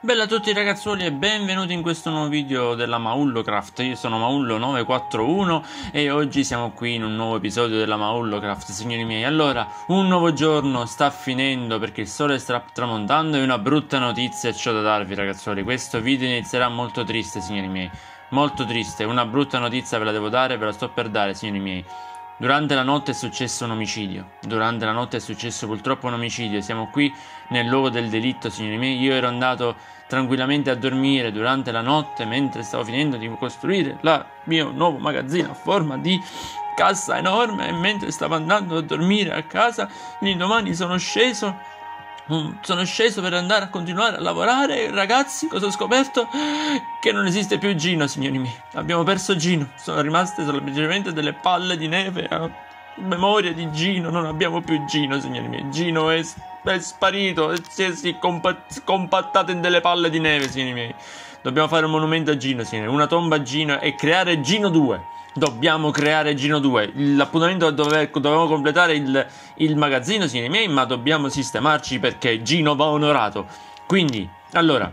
Bella a tutti ragazzuoli e benvenuti in questo nuovo video della Maullocraft Io sono Maullo941 e oggi siamo qui in un nuovo episodio della Maullocraft Signori miei, allora, un nuovo giorno sta finendo perché il sole sta tramontando E una brutta notizia c'ho da darvi ragazzuoli Questo video inizierà molto triste signori miei Molto triste, una brutta notizia ve la devo dare, ve la sto per dare signori miei Durante la notte è successo un omicidio. Durante la notte è successo purtroppo un omicidio. Siamo qui nel luogo del delitto, signori miei. Io ero andato tranquillamente a dormire durante la notte mentre stavo finendo di costruire il mio nuovo magazzino a forma di cassa enorme e mentre stavo andando a dormire a casa, l'indomani sono sceso Mm, sono sceso per andare a continuare a lavorare. e Ragazzi, cosa ho scoperto? Che non esiste più Gino, signori miei. Abbiamo perso Gino. Sono rimaste semplicemente delle palle di neve a memoria di Gino. Non abbiamo più Gino, signori miei. Gino è, è sparito, si è, scompattato in delle palle di neve, signori miei. Dobbiamo fare un monumento a Gino, signori. Una tomba a Gino e creare Gino 2 dobbiamo creare Gino 2. L'appuntamento dove dovevamo completare il, il magazzino Cinemei, ma dobbiamo sistemarci perché Gino va onorato. Quindi, allora,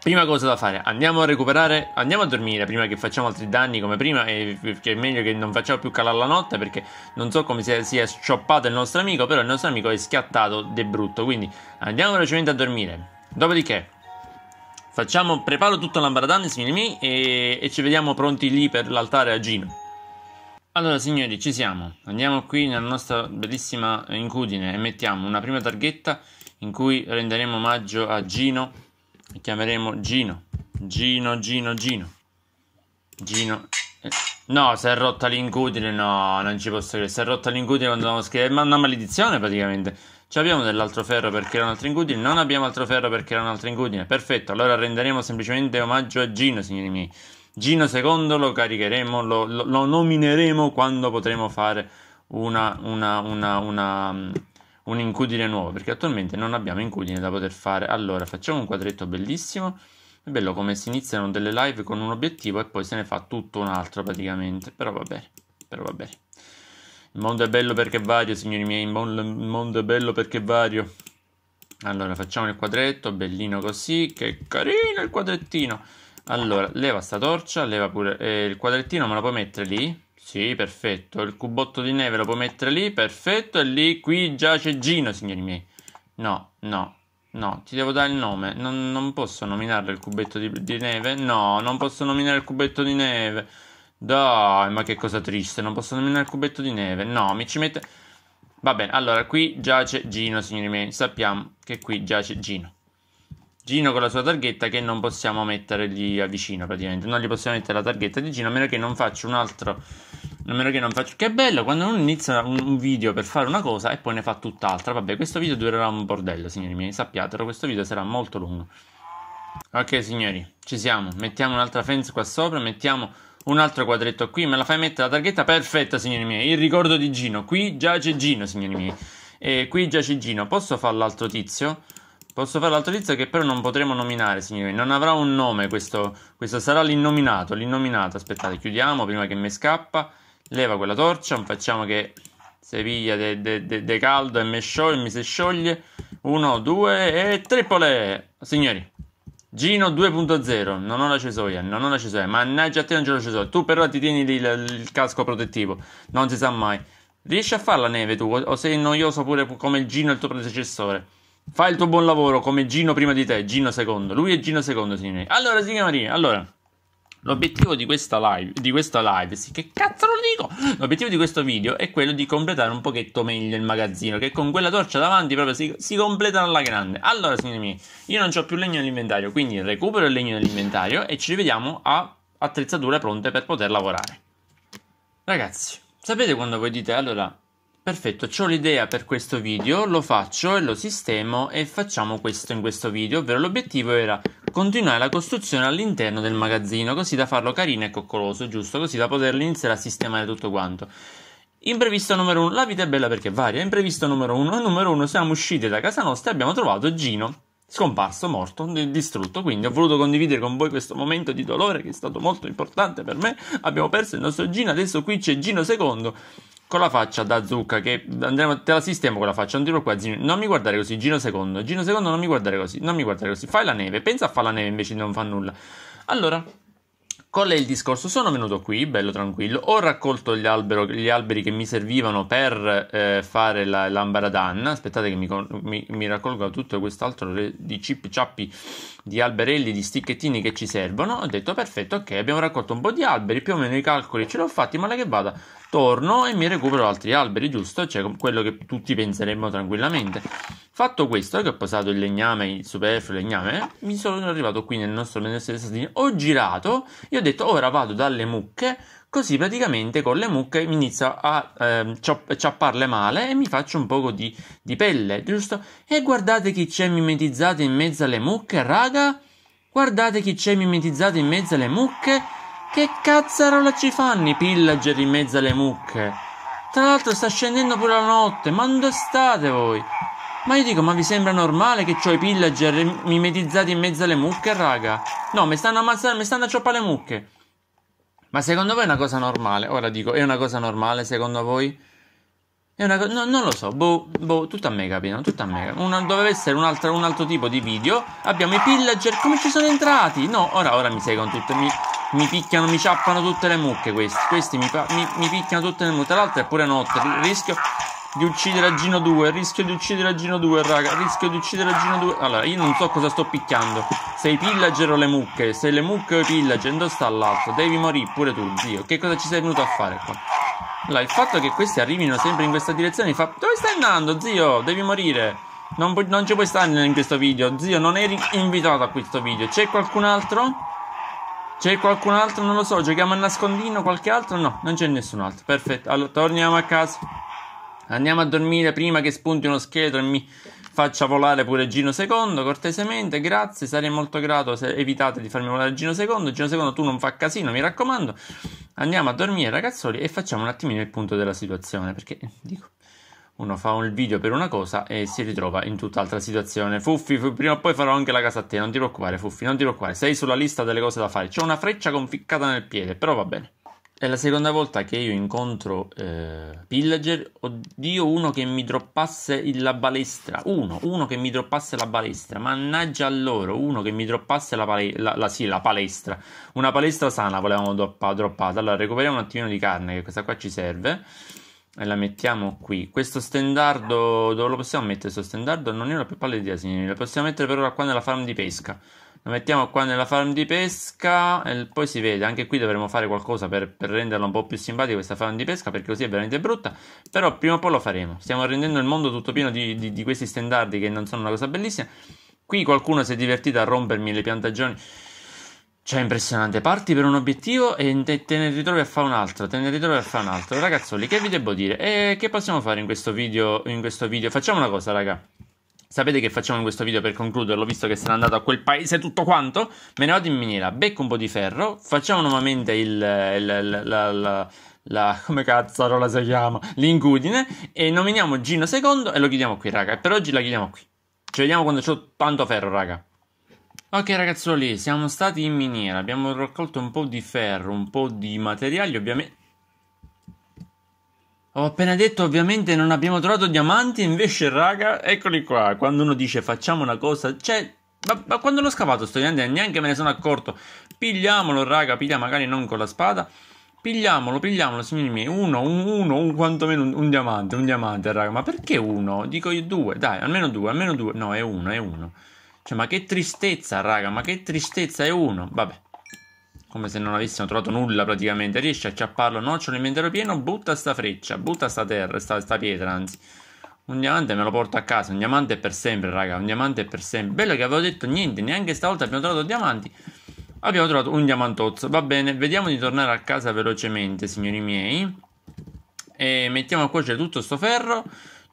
prima cosa da fare, andiamo a recuperare, andiamo a dormire prima che facciamo altri danni come prima e che è meglio che non facciamo più calare la notte perché non so come sia, sia scioppato il nostro amico, però il nostro amico è schiattato de brutto, quindi andiamo velocemente a dormire. Dopodiché Facciamo, preparo tutto l'ambaradan, signori miei, e, e, ci vediamo pronti lì per l'altare a Gino. Allora, signori, ci siamo. Andiamo qui nella nostra bellissima incudine e mettiamo una prima targhetta in cui renderemo omaggio a Gino e chiameremo Gino. Gino, Gino, Gino. Gino. Eh, no, si è rotta l'incudine, no, non ci posso credere. Si è rotta l'incudine quando andiamo a scrivere. Ma una maledizione praticamente. Ci abbiamo dell'altro ferro per creare un'altra incudine? Non abbiamo altro ferro per creare un'altra incudine. Perfetto, allora renderemo semplicemente omaggio a Gino, signori miei. Gino II lo caricheremo, lo, lo, lo nomineremo quando potremo fare una, una, una, una mm, un incudine nuovo perché attualmente non abbiamo incudine da poter fare allora facciamo un quadretto bellissimo è bello come si iniziano delle live con un obiettivo e poi se ne fa tutto un altro praticamente però va bene però va bene il mondo è bello perché vario, signori miei. Il mondo è bello perché vario. Allora, facciamo il quadretto, bellino così. Che carino il quadrettino. Allora, leva sta torcia, leva pure... Eh, il quadrettino me lo puoi mettere lì? Sì, perfetto. Il cubotto di neve lo puoi mettere lì? Perfetto. E lì, qui giace Gino, signori miei. No, no, no. Ti devo dare il nome. Non, non posso nominarlo il cubetto di, di neve? No, non posso nominare il cubetto di neve. Dai, ma che cosa triste, non posso nemmeno il cubetto di neve. No, mi ci mette... Va bene, allora, qui giace Gino, signori miei. Sappiamo che qui giace Gino. Gino con la sua targhetta che non possiamo mettere lì a vicino praticamente. Non gli possiamo mettere la targhetta di Gino a meno che non faccio un altro. A meno che non faccio. Che bello quando uno inizia un video per fare una cosa e poi ne fa tutt'altra. Vabbè, questo video durerà un bordello, signori miei. Sappiatelo, questo video sarà molto lungo. Ok, signori, ci siamo. Mettiamo un'altra fence qua sopra. Mettiamo un altro quadretto qui, me la fai mettere la targhetta perfetta, signori miei. Il ricordo di Gino. Qui giace Gino, signori miei. E qui giace Gino. Posso fare l'altro tizio? Posso fare l'altro tizio che però non potremo nominare, signori. miei. Non avrà un nome questo. Questo sarà l'innominato, l'innominato. Aspettate, chiudiamo prima che mi scappa. Leva quella torcia, facciamo che se piglia de, de, de, de caldo e mi, scioglie, mi si scioglie. Uno, due e tripole! Signori, Gino 2.0, non ho la cesoia, non ho la cesoia, mannaggia a te non c'è la cesoia, tu però ti tieni il, il casco protettivo, non si sa mai. Riesci a fare la neve tu, o sei noioso pure come il Gino il tuo predecessore? Fai il tuo buon lavoro come Gino prima di te, Gino secondo, lui è Gino secondo, signori. Allora, signori, allora... L'obiettivo di questa live, di questa live, sì, che cazzo lo dico? L'obiettivo di questo video è quello di completare un pochetto meglio il magazzino, che con quella torcia davanti proprio si, si completa alla grande. Allora, signori miei, io non ho più legno nell'inventario, quindi recupero il legno nell'inventario e ci rivediamo a attrezzature pronte per poter lavorare. Ragazzi, sapete quando voi dite allora Perfetto, ho l'idea per questo video, lo faccio e lo sistemo e facciamo questo in questo video, ovvero l'obiettivo era continuare la costruzione all'interno del magazzino, così da farlo carino e coccoloso, giusto? Così da poterlo iniziare a sistemare tutto quanto. Imprevisto numero uno, la vita è bella perché varia, imprevisto numero uno, numero uno, siamo usciti da casa nostra e abbiamo trovato Gino scomparso, morto, distrutto. Quindi ho voluto condividere con voi questo momento di dolore che è stato molto importante per me. Abbiamo perso il nostro Gino, adesso qui c'è Gino II con la faccia da zucca che andremo, te la sistemo con la faccia, non ti preoccupare, non mi guardare così, Gino secondo, Gino secondo, non mi guardare così, non mi guardare così, fai la neve, pensa a fare la neve invece di non fa nulla. Allora, qual è il discorso? Sono venuto qui, bello tranquillo, ho raccolto gli, albero, gli alberi che mi servivano per eh, fare la, l'ambaradan, aspettate che mi, mi, mi raccolgo tutto quest'altro di chip ciappi di alberelli, di sticchettini che ci servono, ho detto perfetto, ok, abbiamo raccolto un po' di alberi, più o meno i calcoli ce l'ho fatti, ma la che vada torno e mi recupero altri alberi, giusto? Cioè quello che tutti penseremmo tranquillamente. Fatto questo, che ho posato il legname, il superfluo legname, mi sono arrivato qui nel nostro benessere ho girato e ho detto ora vado dalle mucche, così praticamente con le mucche mi inizio a eh, ciapparle male e mi faccio un po' di, di pelle, giusto? E guardate chi c'è mimetizzato in mezzo alle mucche, raga! Guardate chi c'è mimetizzato in mezzo alle mucche! Che cazzarola ci fanno i pillager in mezzo alle mucche? Tra l'altro sta scendendo pure la notte, ma dove state voi? Ma io dico, ma vi sembra normale che ho i pillager mimetizzati in mezzo alle mucche, raga? No, mi stanno ammazzando, mi stanno a cioppare le mucche. Ma secondo voi è una cosa normale? Ora dico, è una cosa normale secondo voi? È una co- no, non lo so, boh, boh, tutto a me capito, tutto a me. Una, doveva essere un altro, un altro tipo di video. Abbiamo i pillager, come ci sono entrati? No, ora, ora mi sei con tutto, mi, mi picchiano, mi ciappano tutte le mucche questi. Questi mi, mi, mi picchiano tutte le mucche. Tra l'altro è pure notte. Rischio di uccidere a Gino 2. Rischio di uccidere a Gino 2, raga. Rischio di uccidere a Gino 2. Allora, io non so cosa sto picchiando. Se i pillager o le mucche. Se le mucche o i pillager. Dove sta l'altro? Devi morire pure tu, zio. Che cosa ci sei venuto a fare qua? Allora, il fatto che questi arrivino sempre in questa direzione mi fa... Dove stai andando, zio? Devi morire. Non, pu- non ci puoi stare in questo video, zio. Non eri invitato a questo video. C'è qualcun altro? C'è qualcun altro? Non lo so. Giochiamo a nascondino? Qualche altro? No, non c'è nessun altro. Perfetto. Allora, torniamo a casa. Andiamo a dormire prima che spunti uno scheletro e mi faccia volare pure Gino Secondo. Cortesemente, grazie. Sarei molto grato se evitate di farmi volare Gino Secondo. Gino Secondo, tu non fa casino, mi raccomando. Andiamo a dormire, ragazzoli, e facciamo un attimino il punto della situazione. Perché eh, dico uno fa un video per una cosa e si ritrova in tutt'altra situazione. Fuffi, prima o poi farò anche la casa a te, non ti preoccupare, Fuffi, non ti preoccupare, sei sulla lista delle cose da fare. C'è una freccia conficcata nel piede, però va bene. È la seconda volta che io incontro eh, Pillager. Oddio, uno che mi droppasse la balestra. Uno, uno che mi droppasse la balestra. Mannaggia a loro, uno che mi droppasse la, pale- la, la, sì, la palestra. Una palestra sana volevamo droppa- droppata. Allora, recuperiamo un attimino di carne, che questa qua ci serve. E la mettiamo qui. Questo stendardo, dove lo possiamo mettere? Questo stendardo non è la più pallida di signori. Lo possiamo mettere per ora qua nella farm di pesca. Lo mettiamo qua nella farm di pesca e poi si vede. Anche qui dovremo fare qualcosa per, per renderla un po' più simpatica questa farm di pesca perché così è veramente brutta. Però prima o poi lo faremo. Stiamo rendendo il mondo tutto pieno di, di, di questi stendardi che non sono una cosa bellissima. Qui qualcuno si è divertito a rompermi le piantagioni cioè, impressionante. Parti per un obiettivo e te ne ritrovi a fare un altro, te ne ritrovi a fare un altro. Ragazzoli, che vi devo dire? E eh, che possiamo fare in questo video? In questo video? Facciamo una cosa, raga. Sapete che facciamo in questo video per concluderlo, visto che sono andato a quel paese tutto quanto? Me ne vado in miniera, becco un po' di ferro, facciamo nuovamente il, il, il la, la, la, come cazzarola si chiama? L'ingudine e nominiamo Gino II e lo chiudiamo qui, raga. Per oggi la chiudiamo qui. Ci vediamo quando c'ho tanto ferro, raga. Ok ragazzoli, siamo stati in miniera, abbiamo raccolto un po' di ferro, un po' di materiali, ovviamente... Ho appena detto ovviamente non abbiamo trovato diamanti, invece raga, eccoli qua, quando uno dice facciamo una cosa, cioè... Ma, ma quando l'ho scavato sto diamante, neanche me ne sono accorto. Pigliamolo raga, piglia magari non con la spada. Pigliamolo, pigliamolo, signori miei. Uno, un, uno, un, quantomeno un, un diamante, un diamante raga. Ma perché uno? Dico io due, dai, almeno due, almeno due. No, è uno, è uno. Cioè, ma che tristezza, raga, ma che tristezza è uno. Vabbè. Come se non avessimo trovato nulla praticamente. Riesce a No, acciapparlo, nocciolo inventario pieno, butta sta freccia, butta sta terra, sta, sta pietra, anzi. Un diamante me lo porto a casa, un diamante per sempre, raga, un diamante per sempre. Bello che avevo detto niente, neanche stavolta abbiamo trovato diamanti. Abbiamo trovato un diamantozzo, va bene, vediamo di tornare a casa velocemente, signori miei. E mettiamo a cuocere tutto sto ferro.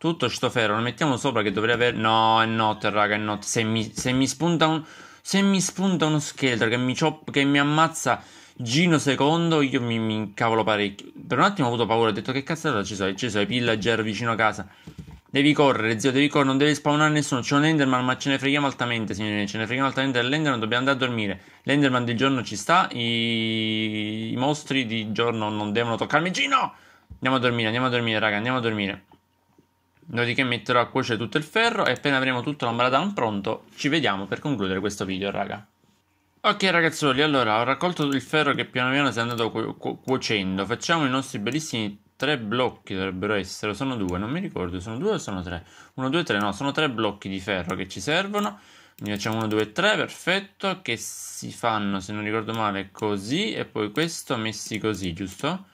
Tutto sto ferro, lo mettiamo sopra che dovrei avere... No, è notte raga, è notte Se mi, se mi spunta un... Se mi spunta uno scheletro che mi, chop, che mi ammazza Gino secondo, io mi, mi, incavolo parecchio. Per un attimo ho avuto paura, ho detto che cazzo ci sono, ci sono i pillager vicino a casa. Devi correre, zio, devi correre, non devi spawnare nessuno. C'è un Enderman, ma ce ne freghiamo altamente, signori. Ce ne freghiamo altamente dell'Enderman, dobbiamo andare a dormire. L'Enderman di giorno ci sta, i... i mostri di giorno non devono toccarmi. Gino! Andiamo a dormire, andiamo a dormire, raga, andiamo a dormire. Dopodiché metterò a cuocere tutto il ferro e appena avremo tutto l'ambaradan pronto ci vediamo per concludere questo video raga. Ok ragazzoli, allora ho raccolto il ferro che piano piano si è andato cu cu cuocendo. Facciamo i nostri bellissimi tre blocchi dovrebbero essere, sono due, non mi ricordo, sono due o sono tre? Uno, due, tre, no, sono tre blocchi di ferro che ci servono. Ne facciamo uno, due, tre, perfetto, che si fanno, se non ricordo male, così e poi questo messi così, giusto?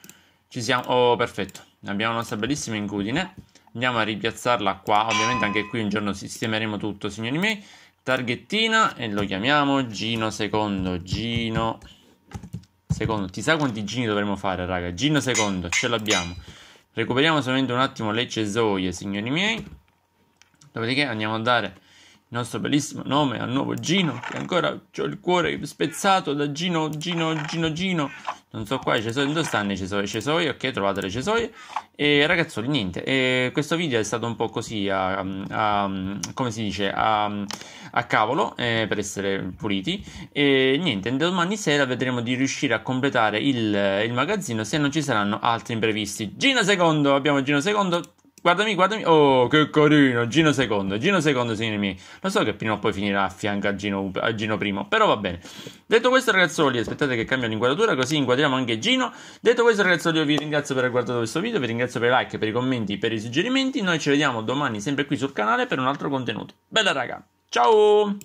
Ci siamo, oh perfetto, abbiamo la nostra bellissima incudine andiamo a ripiazzarla qua ovviamente anche qui un giorno sistemeremo tutto signori miei targhettina e lo chiamiamo Gino secondo Gino secondo ti sa quanti gini dovremmo fare raga Gino secondo ce l'abbiamo recuperiamo solamente un attimo le cesoie signori miei dopodiché andiamo a dare il nostro bellissimo nome al nuovo Gino che ancora ho il cuore spezzato da Gino Gino Gino Gino non so qua cesoie, dove stanno i cesoie? Cesoie, ok, trovate le cesoie. E ragazzoli, niente, e questo video è stato un po' così a, a come si dice, a, a cavolo, eh, per essere puliti. E niente, domani sera vedremo di riuscire a completare il, il magazzino se non ci saranno altri imprevisti. Gino secondo, abbiamo Gino secondo, Guardami, guardami. Oh, che carino. Gino secondo. Gino secondo, signori miei. Lo so che prima o poi finirà a fianco a Gino, a Gino primo. Però va bene. Detto questo, ragazzoli, aspettate che cambio l'inquadratura, così inquadriamo anche Gino. Detto questo, ragazzoli, io vi ringrazio per aver guardato questo video. Vi ringrazio per i like, per i commenti, per i suggerimenti. Noi ci vediamo domani sempre qui sul canale per un altro contenuto. Bella, raga. Ciao.